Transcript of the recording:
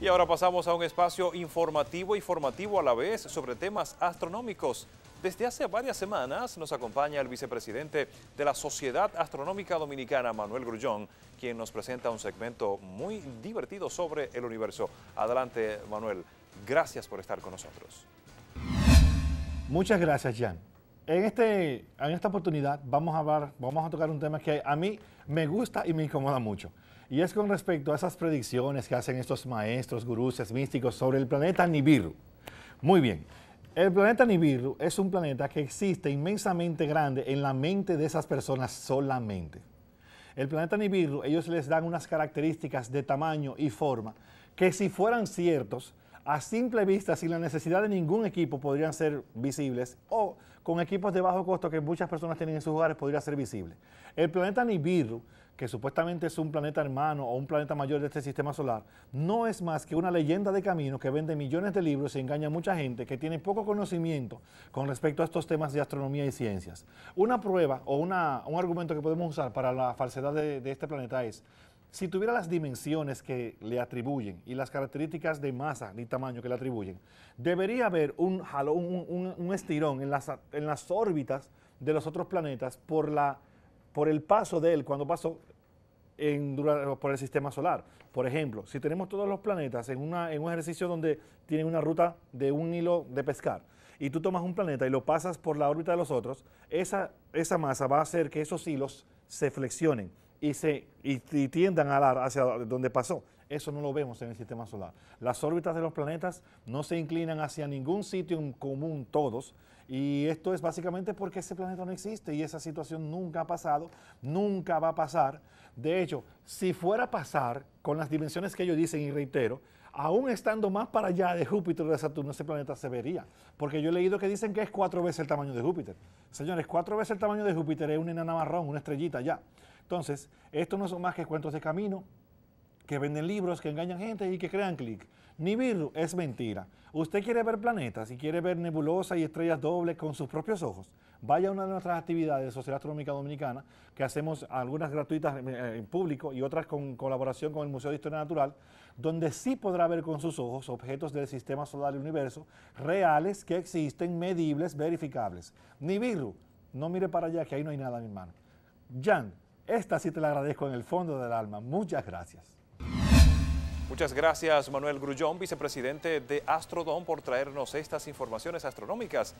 Y ahora pasamos a un espacio informativo y formativo a la vez sobre temas astronómicos. Desde hace varias semanas nos acompaña el vicepresidente de la Sociedad Astronómica Dominicana, Manuel Grullón, quien nos presenta un segmento muy divertido sobre el universo. Adelante, Manuel. Gracias por estar con nosotros. Muchas gracias, Jan. En, este, en esta oportunidad vamos a, hablar, vamos a tocar un tema que a mí me gusta y me incomoda mucho. Y es con respecto a esas predicciones que hacen estos maestros, gurús, místicos sobre el planeta Nibiru. Muy bien. El planeta Nibiru es un planeta que existe inmensamente grande en la mente de esas personas solamente. El planeta Nibiru, ellos les dan unas características de tamaño y forma que si fueran ciertos, a simple vista, sin la necesidad de ningún equipo, podrían ser visibles, o con equipos de bajo costo que muchas personas tienen en sus hogares, podría ser visible. El planeta Nibiru, que supuestamente es un planeta hermano o un planeta mayor de este sistema solar, no es más que una leyenda de camino que vende millones de libros y engaña a mucha gente que tiene poco conocimiento con respecto a estos temas de astronomía y ciencias. Una prueba o un argumento que podemos usar para la falsedad de este planeta es, si tuviera las dimensiones que le atribuyen y las características de masa ni tamaño que le atribuyen, debería haber un, estirón en las, órbitas de los otros planetas por, el paso de él cuando pasó en, por el sistema solar. Por ejemplo, si tenemos todos los planetas en, un ejercicio donde tienen una ruta de un hilo de pescar, y tú tomas un planeta y lo pasas por la órbita de los otros, esa, esa masa va a hacer que esos hilos se flexionen y, se, y, tiendan a hacia donde pasó. Eso no lo vemos en el sistema solar. Las órbitas de los planetas no se inclinan hacia ningún sitio en común todos. Y esto es básicamente porque ese planeta no existe y esa situación nunca ha pasado, nunca va a pasar. De hecho, si fuera a pasar con las dimensiones que ellos dicen, y reitero, aún estando más para allá de Júpiter o de Saturno, ese planeta se vería. Porque yo he leído que dicen que es cuatro veces el tamaño de Júpiter. Señores, cuatro veces el tamaño de Júpiter es una enana marrón, una estrellita ya. Entonces, estos no son más que cuentos de camino, que venden libros, que engañan gente y que crean clic. Nibiru es mentira. Usted quiere ver planetas y quiere ver nebulosas y estrellas dobles con sus propios ojos. Vaya a una de nuestras actividades de Sociedad Astronómica Dominicana, que hacemos algunas gratuitas eh, eh, en público y otras con colaboración con el Museo de Historia Natural, donde sí podrá ver con sus ojos objetos del sistema solar y universo reales que existen, medibles, verificables. Nibiru, no mire para allá, que ahí no hay nada, mi hermano. Jan, esta sí te la agradezco en el fondo del alma. Muchas gracias. Muchas gracias Manuel Grullón, vicepresidente de Astrodon por traernos estas informaciones astronómicas.